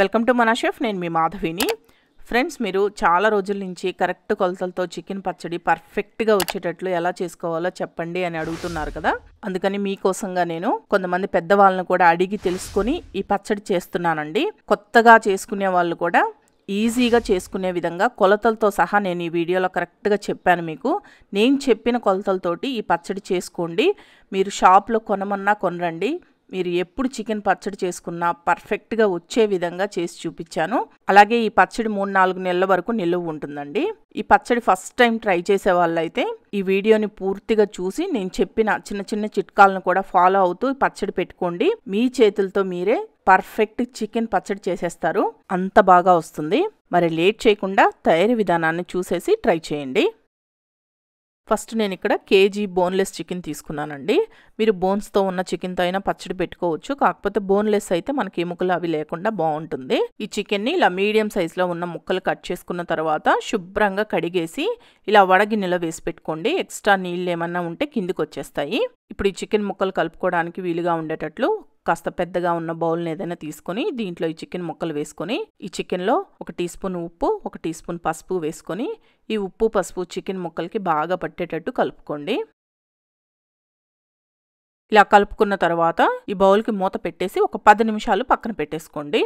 welcome to మన chef నేను మీ మాధవిని friends మీరు చాలా రోజుల నుంచి కరెక్ట్ కొలతలతో చికెన్ పచ్చడి పర్ఫెక్ట్గా వచ్చేటట్లు ఎలా చేసుకోవాలో చెప్పండి అని అడుగుతున్నారు కదా అందుకని మీకోసంగా నేను కొంతమంది పెద్దవాళ్ళను కూడా అడిగి తెలుసుకొని ఈ పచ్చడి చేస్తున్నానండి కొత్తగా చేసుకునే వాళ్ళు కూడా ఈజీగా చేసుకునే విధంగా కొలతలతో సహా నేను ఈ వీడియోలో కరెక్ట్గా చెప్పాను మీకు నేను చెప్పిన కొలతలతోటి ఈ పచ్చడి చేసుకోండి మీరు షాప్లో కొనమన్నా కొనరండి మీరు ఎప్పుడు చికెన్ పచ్చడి చేసుకున్నా పర్ఫెక్ట్గా వచ్చే విధంగా చేసి చూపించాను అలాగే ఈ పచ్చడి మూడు నాలుగు నెలల వరకు నిలువ ఉంటుందండి ఈ పచ్చడి ఫస్ట్ టైం ట్రై చేసే వాళ్ళైతే ఈ వీడియోని పూర్తిగా చూసి నేను చెప్పిన చిన్న చిన్న చిట్కాలను కూడా ఫాలో అవుతూ పచ్చడి పెట్టుకోండి మీ చేతులతో మీరే పర్ఫెక్ట్ చికెన్ పచ్చడి చేసేస్తారు అంత బాగా వస్తుంది మరి లేట్ చేయకుండా తయారీ విధానాన్ని చూసేసి ట్రై చేయండి ఫస్ట్ నేను ఇక్కడ కేజీ బోన్లెస్ చికెన్ తీసుకున్నానండి మీరు బోన్స్తో ఉన్న చికెన్తో అయినా పచ్చడి పెట్టుకోవచ్చు కాకపోతే బోన్లెస్ అయితే మనకి ఎముకలు అవి లేకుండా బాగుంటుంది ఈ చికెన్ని ఇలా మీడియం సైజులో ఉన్న ముక్కలు కట్ చేసుకున్న తర్వాత శుభ్రంగా కడిగేసి ఇలా వడగిన్నెలో వేసి పెట్టుకోండి ఎక్స్ట్రా నీళ్ళు ఏమన్నా ఉంటే కిందికి వచ్చేస్తాయి ఇప్పుడు ఈ చికెన్ ముక్కలు కలుపుకోవడానికి వీలుగా ఉండేటట్లు కాస్త పెద్దగా ఉన్న బౌల్ని ఏదైనా తీసుకొని దీంట్లో ఈ చికెన్ ముక్కలు వేసుకొని ఈ చికెన్లో ఒక టీ స్పూన్ ఉప్పు ఒక టీ స్పూన్ పసుపు వేసుకొని ఈ ఉప్పు పసుపు చికెన్ ముక్కలకి బాగా పట్టేటట్టు కలుపుకోండి ఇలా కలుపుకున్న తర్వాత ఈ బౌల్కి మూత పెట్టేసి ఒక పది నిమిషాలు పక్కన పెట్టేసుకోండి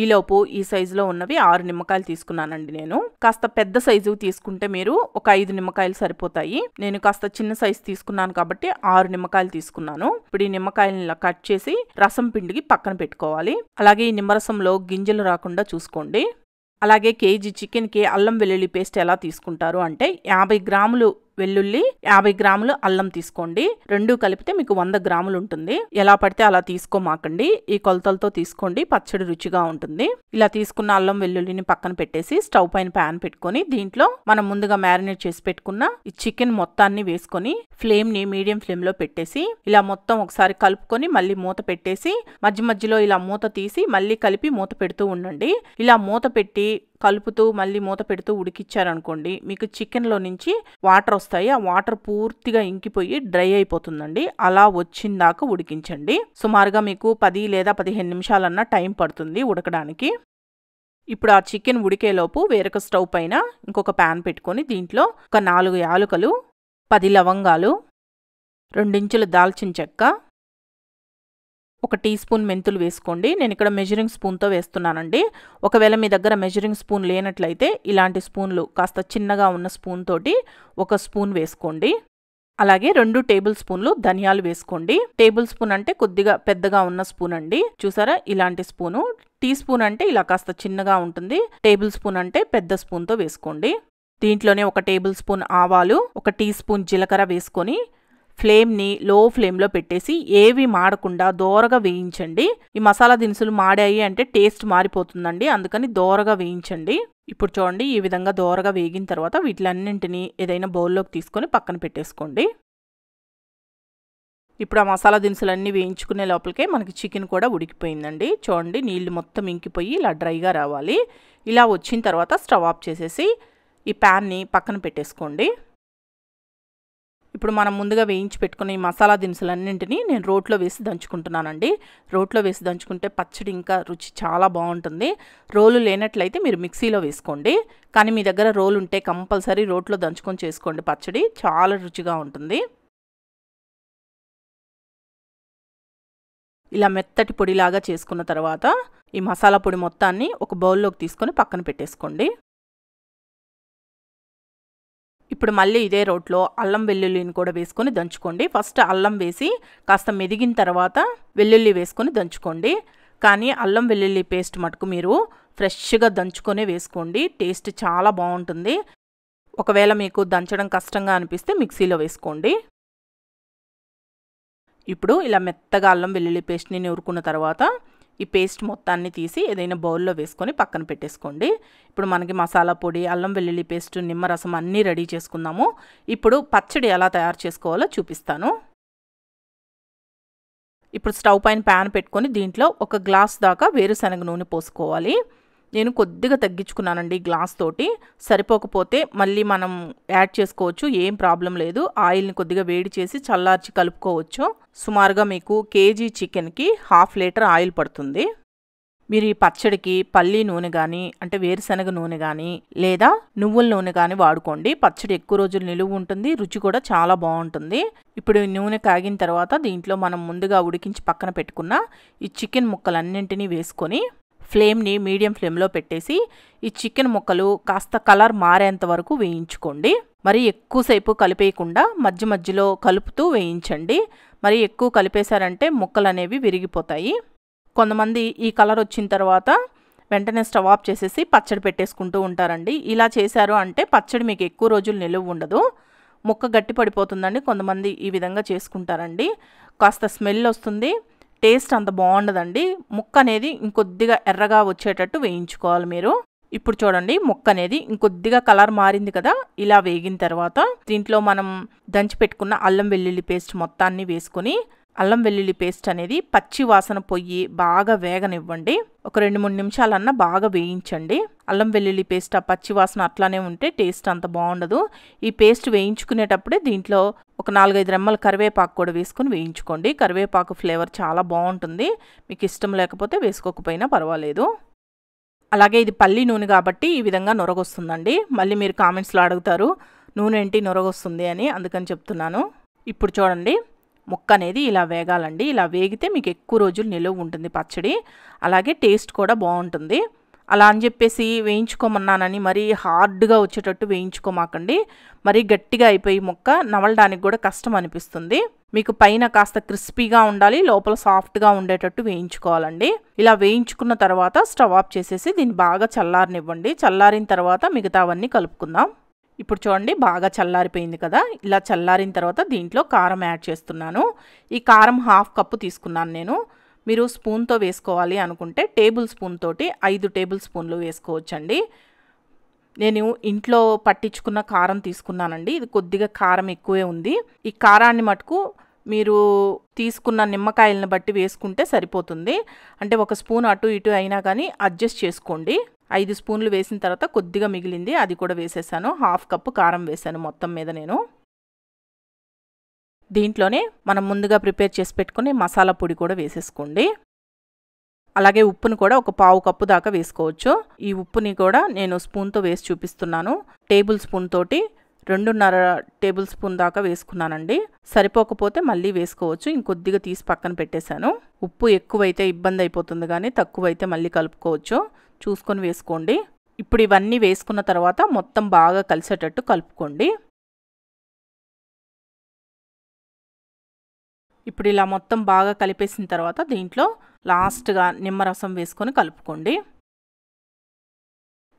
ఈలోపు ఈ సైజులో ఉన్నవి ఆరు నిమ్మకాయలు తీసుకున్నానండి నేను కాస్త పెద్ద సైజు తీసుకుంటే మీరు ఒక ఐదు నిమ్మకాయలు సరిపోతాయి నేను కాస్త చిన్న సైజు తీసుకున్నాను కాబట్టి ఆరు నిమ్మకాయలు తీసుకున్నాను ఇప్పుడు ఈ నిమ్మకాయలను ఇలా కట్ చేసి రసం పిండికి పక్కన పెట్టుకోవాలి అలాగే ఈ నిమ్మరసంలో గింజలు రాకుండా చూసుకోండి అలాగే కేజీ చికెన్కి అల్లం వెల్లుల్లి పేస్ట్ ఎలా తీసుకుంటారు అంటే యాభై గ్రాములు వెల్లుల్లి యాభై గ్రాములు అల్లం తీసుకోండి రెండు కలిపితే మీకు వంద గ్రాములు ఉంటుంది ఎలా పడితే అలా తీసుకోమాకండి ఈ కొలతలతో తీసుకోండి పచ్చడి రుచిగా ఉంటుంది ఇలా తీసుకున్న అల్లం వెల్లుల్లిని పక్కన పెట్టేసి స్టవ్ పైన ప్యాన్ పెట్టుకుని దీంట్లో మనం ముందుగా మ్యారినేట్ చేసి పెట్టుకున్న ఈ చికెన్ మొత్తాన్ని వేసుకొని ఫ్లేమ్ ని మీడియం ఫ్లేమ్ లో పెట్టేసి ఇలా మొత్తం ఒకసారి కలుపుకొని మళ్ళీ మూత పెట్టేసి మధ్య మధ్యలో ఇలా మూత తీసి మళ్ళీ కలిపి మూత పెడుతూ ఉండండి ఇలా మూత పెట్టి కలుపుతూ మళ్ళీ మూత పెడుతూ ఉడికిచ్చారనుకోండి మీకు చికెన్లో నుంచి వాటర్ వస్తాయి ఆ వాటర్ పూర్తిగా ఇంకిపోయి డ్రై అయిపోతుందండి అలా వచ్చిన దాకా ఉడికించండి సుమారుగా మీకు పది లేదా పదిహేను నిమిషాలన్నా టైం పడుతుంది ఉడకడానికి ఇప్పుడు ఆ చికెన్ ఉడికేలోపు వేరొక స్టవ్ పైన ఇంకొక ప్యాన్ పెట్టుకొని దీంట్లో ఒక నాలుగు యాలుకలు పది లవంగాలు రెండించుల దాల్చిన చెక్క ఒక టీ స్పూన్ మెంతులు వేసుకోండి నేను ఇక్కడ మెజరింగ్ స్పూన్తో వేస్తున్నానండి ఒకవేళ మీ దగ్గర మెజరింగ్ స్పూన్ లేనట్లయితే ఇలాంటి స్పూన్లు కాస్త చిన్నగా ఉన్న స్పూన్ తోటి ఒక స్పూన్ వేసుకోండి అలాగే రెండు టేబుల్ స్పూన్లు ధనియాలు వేసుకోండి టేబుల్ స్పూన్ అంటే కొద్దిగా పెద్దగా ఉన్న స్పూన్ అండి చూసారా ఇలాంటి స్పూను టీ స్పూన్ అంటే ఇలా కాస్త చిన్నగా ఉంటుంది టేబుల్ స్పూన్ అంటే పెద్ద స్పూన్తో వేసుకోండి దీంట్లోనే ఒక టేబుల్ స్పూన్ ఆవాలు ఒక టీ స్పూన్ జీలకర్ర వేసుకొని ఫ్లేమ్ని లో ఫ్లేమ్లో పెట్టేసి ఏవి మాడకుండా దోరగా వేయించండి ఈ మసాలా దినుసులు మాడాయి అంటే టేస్ట్ మారిపోతుందండి అందుకని దోరగా వేయించండి ఇప్పుడు చూడండి ఈ విధంగా దోరగా వేగిన తర్వాత వీటిలన్నింటినీ ఏదైనా బౌల్లోకి తీసుకొని పక్కన పెట్టేసుకోండి ఇప్పుడు ఆ మసాలా దినుసులన్నీ వేయించుకునే లోపలికే మనకి చికెన్ కూడా ఉడికిపోయిందండి చూడండి నీళ్లు మొత్తం ఇంకిపోయి ఇలా డ్రైగా రావాలి ఇలా వచ్చిన తర్వాత స్టవ్ ఆఫ్ చేసేసి ఈ ప్యాన్ని పక్కన పెట్టేసుకోండి ఇప్పుడు మనం ముందుగా వేయించి పెట్టుకున్న ఈ మసాలా దినుసులన్నింటినీ నేను రోట్లో వేసి దంచుకుంటున్నానండి రోట్లో వేసి దంచుకుంటే పచ్చడి ఇంకా రుచి చాలా బాగుంటుంది రోలు లేనట్లయితే మీరు మిక్సీలో వేసుకోండి కానీ మీ దగ్గర రోలు ఉంటే కంపల్సరీ రోట్లో దంచుకొని చేసుకోండి పచ్చడి చాలా రుచిగా ఉంటుంది ఇలా మెత్తటి పొడిలాగా చేసుకున్న తర్వాత ఈ మసాలా పొడి మొత్తాన్ని ఒక బౌల్లోకి తీసుకొని పక్కన పెట్టేసుకోండి ఇప్పుడు మళ్ళీ ఇదే రోట్లో అల్లం వెల్లుల్లిని కూడా వేసుకొని దంచుకోండి ఫస్ట్ అల్లం వేసి కాస్త మెదిగిన తర్వాత వెల్లుల్లి వేసుకొని దంచుకోండి కానీ అల్లం వెల్లుల్లి పేస్ట్ మటుకు మీరు ఫ్రెష్గా దంచుకొని వేసుకోండి టేస్ట్ చాలా బాగుంటుంది ఒకవేళ మీకు దంచడం కష్టంగా అనిపిస్తే మిక్సీలో వేసుకోండి ఇప్పుడు ఇలా మెత్తగా అల్లం వెల్లుల్లి పేస్ట్ని నూరుకున్న తర్వాత ఈ పేస్ట్ మొత్తాన్ని తీసి ఏదైనా బౌల్లో వేసుకొని పక్కన పెట్టేసుకోండి ఇప్పుడు మనకి మసాలా పొడి అల్లం వెల్లుల్లి పేస్ట్ నిమ్మరసం అన్నీ రెడీ చేసుకుందాము ఇప్పుడు పచ్చడి ఎలా తయారు చేసుకోవాలో చూపిస్తాను ఇప్పుడు స్టవ్ పైన ప్యాన్ పెట్టుకొని దీంట్లో ఒక గ్లాస్ దాకా వేరుశనగ నూనె పోసుకోవాలి నేను కొద్దిగా తగ్గించుకున్నానండి గ్లాస్ తోటి సరిపోకపోతే మళ్ళీ మనం యాడ్ చేసుకోవచ్చు ఏం ప్రాబ్లం లేదు ఆయిల్ని కొద్దిగా వేడి చేసి చల్లార్చి కలుపుకోవచ్చు సుమారుగా మీకు కేజీ చికెన్కి హాఫ్ లీటర్ ఆయిల్ పడుతుంది మీరు ఈ పచ్చడికి పల్లి నూనె కానీ అంటే వేరుశనగ నూనె కానీ లేదా నువ్వుల నూనె కానీ వాడుకోండి పచ్చడి ఎక్కువ రోజులు నిలువ ఉంటుంది రుచి కూడా చాలా బాగుంటుంది ఇప్పుడు నూనె కాగిన తర్వాత దీంట్లో మనం ముందుగా ఉడికించి పక్కన పెట్టుకున్న ఈ చికెన్ ముక్కలన్నింటినీ వేసుకొని ఫ్లేమ్ని మీడియం ఫ్లేమ్లో పెట్టేసి ఈ చికెన్ ముక్కలు కాస్త కలర్ మారేంత వరకు వేయించుకోండి మరి ఎక్కువసేపు కలిపేయకుండా మధ్య మధ్యలో కలుపుతూ వేయించండి మరి ఎక్కువ కలిపేశారంటే ముక్కలు అనేవి విరిగిపోతాయి కొంతమంది ఈ కలర్ వచ్చిన తర్వాత వెంటనే స్టవ్ ఆఫ్ చేసేసి పచ్చడి పెట్టేసుకుంటూ ఉంటారండి ఇలా చేశారు అంటే పచ్చడి మీకు ఎక్కువ రోజులు నిలువ ఉండదు ముక్క గట్టి పడిపోతుందండి కొంతమంది ఈ విధంగా చేసుకుంటారండి కాస్త స్మెల్ వస్తుంది టేస్ట్ అంత బాగుండదండి ముక్క అనేది ఇంకొద్దిగా ఎర్రగా వచ్చేటట్టు వేయించుకోవాలి మీరు ఇప్పుడు చూడండి ముక్క అనేది ఇంకొద్దిగా కలర్ మారింది కదా ఇలా వేగిన తర్వాత దీంట్లో మనం దంచి పెట్టుకున్న అల్లం వెల్లుల్లి పేస్ట్ మొత్తాన్ని వేసుకొని అల్లం వెల్లుల్లి పేస్ట్ అనేది పచ్చి వాసన పొయ్యి బాగా వేగనివ్వండి ఒక రెండు మూడు నిమిషాలన్నా బాగా వేయించండి అల్లం వెల్లుల్లి పేస్ట్ ఆ పచ్చి వాసన అట్లానే ఉంటే టేస్ట్ అంత బాగుండదు ఈ పేస్ట్ వేయించుకునేటప్పుడే దీంట్లో ఒక నాలుగైదు రెమ్మల కరివేపాకు కూడా వేసుకుని వేయించుకోండి కరివేపాకు ఫ్లేవర్ చాలా బాగుంటుంది మీకు ఇష్టం లేకపోతే వేసుకోకపోయినా పర్వాలేదు అలాగే ఇది పల్లి నూనె కాబట్టి ఈ విధంగా నొరగొస్తుందండి మళ్ళీ మీరు కామెంట్స్లో అడుగుతారు నూనె ఏంటి నొరగొస్తుంది అని అందుకని చెప్తున్నాను ఇప్పుడు చూడండి ముక్క అనేది ఇలా వేగాలండి ఇలా వేగితే మీకు ఎక్కువ రోజులు నిలువ ఉంటుంది పచ్చడి అలాగే టేస్ట్ కూడా బాగుంటుంది అలా అని చెప్పేసి వేయించుకోమన్నానని మరీ హార్డ్గా వచ్చేటట్టు వేయించుకోమాకండి మరీ గట్టిగా అయిపోయి మొక్క నవలడానికి కూడా కష్టం అనిపిస్తుంది మీకు పైన కాస్త క్రిస్పీగా ఉండాలి లోపల సాఫ్ట్గా ఉండేటట్టు వేయించుకోవాలండి ఇలా వేయించుకున్న తర్వాత స్టవ్ ఆఫ్ చేసేసి దీన్ని బాగా చల్లారనివ్వండి చల్లారిన తర్వాత మిగతావన్నీ కలుపుకుందాం ఇప్పుడు చూడండి బాగా చల్లారిపోయింది కదా ఇలా చల్లారిన తర్వాత దీంట్లో కారం యాడ్ చేస్తున్నాను ఈ కారం హాఫ్ కప్పు తీసుకున్నాను నేను మీరు స్పూన్తో వేసుకోవాలి అనుకుంటే టేబుల్ స్పూన్ తోటి ఐదు టేబుల్ స్పూన్లు వేసుకోవచ్చండి నేను ఇంట్లో పట్టించుకున్న కారం తీసుకున్నానండి ఇది కొద్దిగా కారం ఎక్కువే ఉంది ఈ కారాన్ని మటుకు మీరు తీసుకున్న నిమ్మకాయలను బట్టి వేసుకుంటే సరిపోతుంది అంటే ఒక స్పూన్ అటు ఇటు అయినా కానీ అడ్జస్ట్ చేసుకోండి ఐదు స్పూన్లు వేసిన తర్వాత కొద్దిగా మిగిలింది అది కూడా వేసేసాను హాఫ్ కప్పు కారం వేసాను మొత్తం మీద నేను దీంట్లోనే మనం ముందుగా ప్రిపేర్ చేసి పెట్టుకుని మసాలా పొడి కూడా వేసేసుకోండి అలాగే ఉప్పును కూడా ఒక పావు కప్పు దాకా వేసుకోవచ్చు ఈ ఉప్పుని కూడా నేను స్పూన్తో వేసి చూపిస్తున్నాను టేబుల్ స్పూన్ తోటి రెండున్నర టేబుల్ స్పూన్ దాకా వేసుకున్నానండి సరిపోకపోతే మళ్ళీ వేసుకోవచ్చు ఇంకొద్దిగా తీసి పక్కన పెట్టేశాను ఉప్పు ఎక్కువైతే ఇబ్బంది అయిపోతుంది కానీ తక్కువైతే మళ్ళీ కలుపుకోవచ్చు చూసుకొని వేసుకోండి ఇప్పుడు ఇవన్నీ వేసుకున్న తర్వాత మొత్తం బాగా కలిసేటట్టు కలుపుకోండి ఇప్పుడు ఇలా మొత్తం బాగా కలిపేసిన తర్వాత దీంట్లో లాస్ట్గా నిమ్మరసం వేసుకొని కలుపుకోండి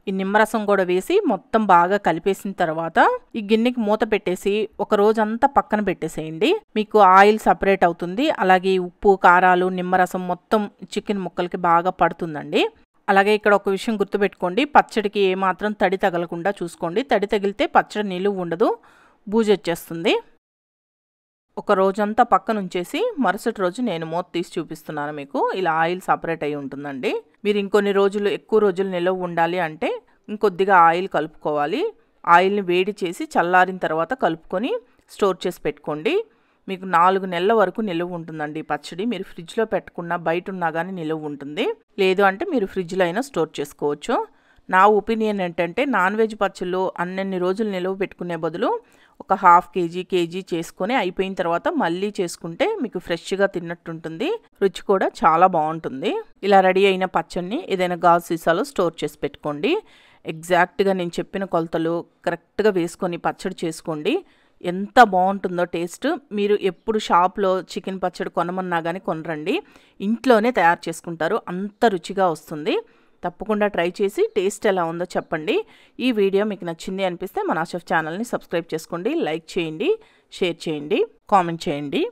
ఈ నిమ్మరసం కూడా వేసి మొత్తం బాగా కలిపేసిన తర్వాత ఈ గిన్నెకి మూత పెట్టేసి ఒక రోజంతా పక్కన పెట్టేసేయండి మీకు ఆయిల్ సపరేట్ అవుతుంది అలాగే ఉప్పు కారాలు నిమ్మరసం మొత్తం చికెన్ ముక్కలకి బాగా పడుతుందండి అలాగే ఇక్కడ ఒక విషయం గుర్తుపెట్టుకోండి పచ్చడికి ఏమాత్రం తడి తగలకుండా చూసుకోండి తడి తగిలితే పచ్చడి నిలువ ఉండదు బూజు వచ్చేస్తుంది ఒక రోజంతా పక్కన ఉంచేసి మరుసటి రోజు నేను మూత తీసి చూపిస్తున్నాను మీకు ఇలా ఆయిల్ సపరేట్ అయి ఉంటుందండి మీరు ఇంకొన్ని రోజులు ఎక్కువ రోజులు నిలవ ఉండాలి అంటే ఇంకొద్దిగా ఆయిల్ కలుపుకోవాలి ఆయిల్ని వేడి చేసి చల్లారిన తర్వాత కలుపుకొని స్టోర్ చేసి పెట్టుకోండి మీకు నాలుగు నెలల వరకు నిలువ ఉంటుందండి పచ్చడి మీరు ఫ్రిడ్జ్లో పెట్టకుండా బయట ఉన్నా కానీ నిలువ ఉంటుంది లేదు అంటే మీరు ఫ్రిడ్జ్లో అయినా స్టోర్ చేసుకోవచ్చు నా ఒపీనియన్ ఏంటంటే నాన్ వెజ్ పచ్చళ్ళు అన్నెన్ని రోజులు నిలువ పెట్టుకునే బదులు ఒక హాఫ్ కేజీ కేజీ చేసుకొని అయిపోయిన తర్వాత మళ్ళీ చేసుకుంటే మీకు ఫ్రెష్గా తిన్నట్టుంటుంది రుచి కూడా చాలా బాగుంటుంది ఇలా రెడీ అయిన పచ్చడిని ఏదైనా గాజు సీసాలో స్టోర్ చేసి పెట్టుకోండి ఎగ్జాక్ట్గా నేను చెప్పిన కొలతలు కరెక్ట్గా వేసుకొని పచ్చడి చేసుకోండి ఎంత బాగుంటుందో టేస్ట్ మీరు ఎప్పుడు షాప్లో చికెన్ పచ్చడి కొనమన్నా కానీ కొనరండి ఇంట్లోనే తయారు చేసుకుంటారు అంత రుచిగా వస్తుంది తప్పకుండా ట్రై చేసి టేస్ట్ ఎలా ఉందో చెప్పండి ఈ వీడియో మీకు నచ్చింది అనిపిస్తే మన ఆషఫ్ ఛానల్ని సబ్స్క్రైబ్ చేసుకోండి లైక్ చేయండి షేర్ చేయండి కామెంట్ చేయండి